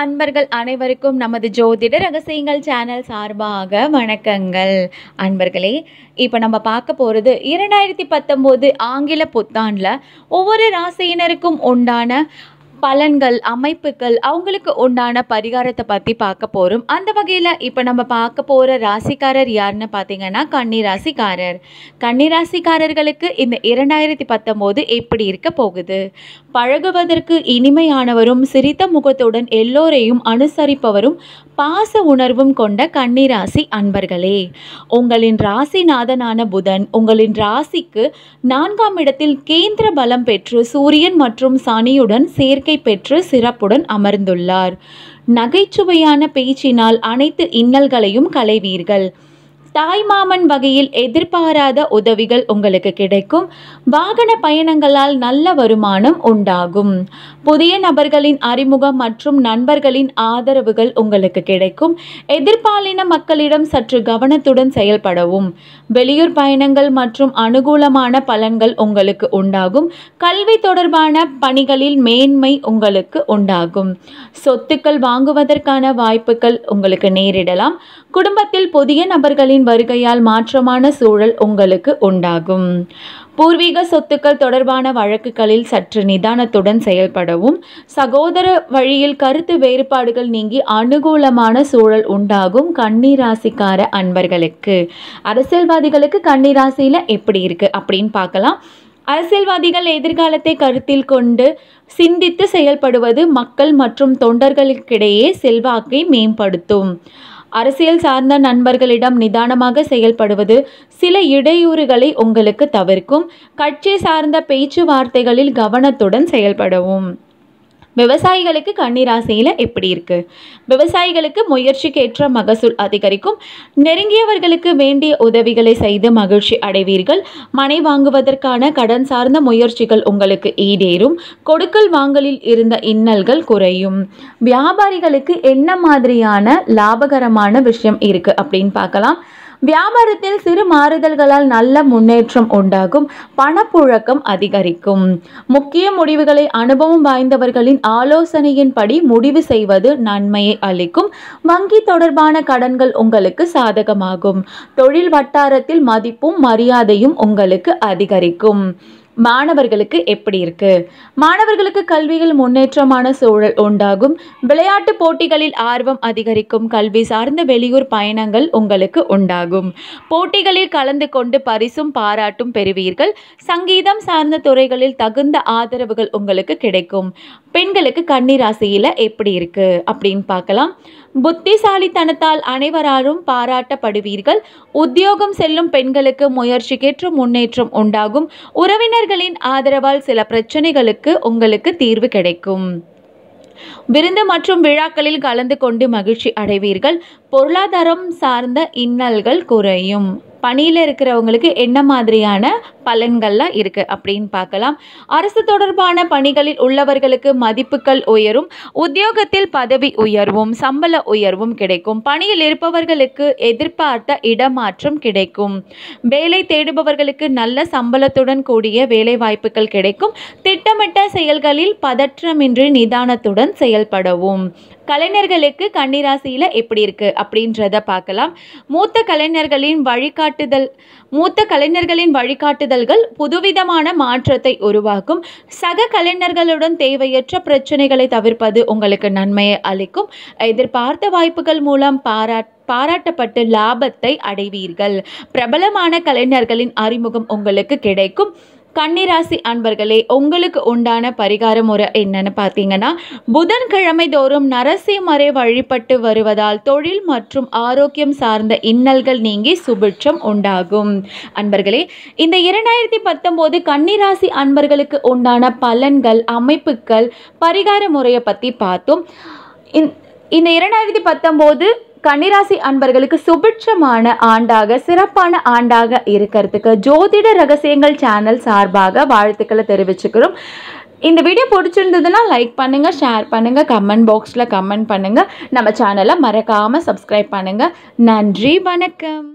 அன்பர்கள் அனைவருக்கும் நமது ஜோதிட ரகசியங்கள் சேனல் சார்பாக வணக்கங்கள் அன்பர்களே இப்போ நம்ம பார்க்க போகிறது இரண்டாயிரத்தி பத்தொம்போது ஆங்கில புத்தாண்டில் ஒவ்வொரு ராசியினருக்கும் உண்டான பலன்கள் அமைப்புகள் அவங்களுக்கு உண்டான பரிகாரத்தை பற்றி பார்க்க போகிறோம் அந்த வகையில் இப்போ நம்ம பார்க்க போகிற ராசிக்காரர் யாருன்னு பார்த்தீங்கன்னா கன்னி ராசிக்காரர் கன்னி ராசிக்காரர்களுக்கு இந்த இரண்டாயிரத்தி பத்தொம்போது எப்படி இருக்க போகுது பழகுவதற்கு இனிமையானவரும் சிரித்த முகத்துடன் எல்லோரையும் அனுசரிப்பவரும் பாச உணர்வும் கொண்ட கன்னிராசி அன்பர்களே உங்களின் ராசிநாதனான புதன் உங்களின் ராசிக்கு நான்காம் இடத்தில் கேந்திர பலம் பெற்று சூரியன் மற்றும் சனியுடன் சேர்க்கை பெற்று சிறப்புடன் அமர்ந்துள்ளார் நகைச்சுவையான பேச்சினால் அனைத்து இன்னல்களையும் களைவீர்கள் தாய் மாமன் வகையில் எதிர்பாராத உதவிகள் உங்களுக்கு கிடைக்கும் வாகன பயணங்களால் நல்ல வருமானம் உண்டாகும் புதிய நபர்களின் அறிமுகம் மற்றும் நண்பர்களின் ஆதரவுகள் உங்களுக்கு கிடைக்கும் எதிர்பாலின மக்களிடம் சற்று கவனத்துடன் செயல்படவும் வெளியூர் பயணங்கள் மற்றும் அனுகூலமான பலன்கள் உங்களுக்கு உண்டாகும் கல்வி தொடர்பான பணிகளில் மேன்மை உங்களுக்கு உண்டாகும் சொத்துக்கள் வாங்குவதற்கான வாய்ப்புகள் உங்களுக்கு நேரிடலாம் குடும்பத்தில் புதிய நபர்களின் வருகையால் மாற்றமான சூழல் உங்களுக்கு உண்டாகும் பூர்வீக சொத்துக்கள் தொடர்பான வழக்குகளில் சற்று நிதானத்துடன் செயல்படவும் சகோதர வழியில் கருத்து வேறுபாடுகள் நீங்கி அனுகூலமான சூழல் உண்டாகும் கண்ணீராசிக்கார அன்பர்களுக்கு அரசியல்வாதிகளுக்கு கண்ணீராசியில் எப்படி இருக்குது அப்படின்னு பார்க்கலாம் அரசியல்வாதிகள் எதிர்காலத்தை கருத்தில் கொண்டு சிந்தித்து செயல்படுவது மக்கள் மற்றும் தொண்டர்களுக்கிடையே செல்வாக்கை மேம்படுத்தும் அரசியல் சார்ந்த நண்பர்களிடம் நிதானமாக செயல்படுவது சில இடையூறுகளை உங்களுக்கு தவிர்க்கும் கட்சி சார்ந்த பேச்சுவார்த்தைகளில் கவனத்துடன் செயல்படவும் விவசாயிகளுக்கு கண்ணீராசையில் எப்படி இருக்குது விவசாயிகளுக்கு முயற்சிக்கு ஏற்ற மகசூல் அதிகரிக்கும் நெருங்கியவர்களுக்கு வேண்டிய உதவிகளை செய்து மகிழ்ச்சி அடைவீர்கள் மனை வாங்குவதற்கான கடன் சார்ந்த முயற்சிகள் உங்களுக்கு ஈடேறும் கொடுக்கல் வாங்கலில் இருந்த இன்னல்கள் குறையும் வியாபாரிகளுக்கு என்ன மாதிரியான லாபகரமான விஷயம் இருக்குது அப்படின்னு பார்க்கலாம் வியாபாரத்தில் சிறு மாறுதல்களால் நல்ல முன்னேற்றம் உண்டாகும் பணப்புழக்கம் அதிகரிக்கும் முக்கிய முடிவுகளை அனுபவம் வாய்ந்தவர்களின் ஆலோசனையின்படி முடிவு செய்வது நன்மையை அளிக்கும் வங்கி தொடர்பான கடன்கள் உங்களுக்கு சாதகமாகும் தொழில் வட்டாரத்தில் மதிப்பும் மரியாதையும் உங்களுக்கு அதிகரிக்கும் மாணவர்களுக்கு எப்படி இருக்கு மாணவர்களுக்கு கல்வியில் முன்னேற்றமான சூழல் உண்டாகும் விளையாட்டு போட்டிகளில் ஆர்வம் அதிகரிக்கும் கல்வி சார்ந்த வெளியூர் பயணங்கள் உங்களுக்கு உண்டாகும் போட்டிகளில் கலந்து கொண்டு பரிசும் பாராட்டும் பெறுவீர்கள் சங்கீதம் சார்ந்த துறைகளில் தகுந்த ஆதரவுகள் உங்களுக்கு கிடைக்கும் பெண்களுக்கு கன்னிராசியில் எப்படி இருக்கு அப்படின்னு பார்க்கலாம் புத்திசாலித்தனத்தால் அனைவராலும் பாராட்டப்படுவீர்கள் உத்தியோகம் செல்லும் பெண்களுக்கு முயற்சிக்கேற்ற முன்னேற்றம் உண்டாகும் உறவினர்களின் ஆதரவால் சில பிரச்சனைகளுக்கு உங்களுக்கு தீர்வு கிடைக்கும் விருந்து மற்றும் விழாக்களில் கலந்து கொண்டு மகிழ்ச்சி அடைவீர்கள் பொருளாதாரம் சார்ந்த இன்னல்கள் குறையும் பணியில் இருக்கிறவங்களுக்கு என்ன மாதிரியான பலன்கள்லாம் இருக்குது அப்படின்னு பார்க்கலாம் அரசு தொடர்பான பணிகளில் உள்ளவர்களுக்கு மதிப்புகள் உயரும் உத்தியோகத்தில் பதவி உயர்வும் சம்பள உயர்வும் கிடைக்கும் பணியில் இருப்பவர்களுக்கு எதிர்பார்த்த இடமாற்றம் கிடைக்கும் வேலை தேடுபவர்களுக்கு நல்ல சம்பளத்துடன் கூடிய வேலை வாய்ப்புகள் கிடைக்கும் திட்டமிட்ட செயல்களில் பதற்றமின்றி நிதானத்துடன் செயல்படவும் கலைஞர்களுக்கு கன்னிராசியில் எப்படி இருக்குது அப்படின்றத பார்க்கலாம் மூத்த கலைஞர்களின் வழிகாட்டுதல் மூத்த கலைஞர்களின் வழிகாட்டுதல்கள் புதுவிதமான மாற்றத்தை உருவாக்கும் சக கலைஞர்களுடன் தேவையற்ற பிரச்சனைகளை தவிர்ப்பது உங்களுக்கு நன்மையை அளிக்கும் எதிர்பார்த்த வாய்ப்புகள் மூலம் பாராட் பாராட்டப்பட்டு லாபத்தை அடைவீர்கள் பிரபலமான கலைஞர்களின் அறிமுகம் உங்களுக்கு கிடைக்கும் கன்னிராசி அன்பர்களே உங்களுக்கு உண்டான பரிகார முறை என்னன்னு பார்த்தீங்கன்னா புதன்கிழமை தோறும் நரசிம்மரை வழிபட்டு வருவதால் தொழில் மற்றும் ஆரோக்கியம் சார்ந்த இன்னல்கள் நீங்கி சுபிட்சம் உண்டாகும் அன்பர்களே இந்த இரண்டாயிரத்தி பத்தொம்போது கன்னிராசி அன்பர்களுக்கு உண்டான பலன்கள் அமைப்புகள் பரிகார முறையை பற்றி பார்த்தோம் இந்த இரண்டாயிரத்தி பத்தொம்போது கன்னிராசி அன்பர்களுக்கு சுபிட்சமான ஆண்டாக சிறப்பான ஆண்டாக இருக்கிறதுக்கு ஜோதிட ரகசியங்கள் சேனல் சார்பாக வாழ்த்துக்களை தெரிவிச்சுக்கிறோம் இந்த வீடியோ பிடிச்சிருந்ததுன்னா லைக் பண்ணுங்கள் ஷேர் பண்ணுங்கள் கமெண்ட் பாக்ஸில் கமெண்ட் பண்ணுங்கள் நம்ம சேனலை மறக்காமல் சப்ஸ்கிரைப் பண்ணுங்கள் நன்றி வணக்கம்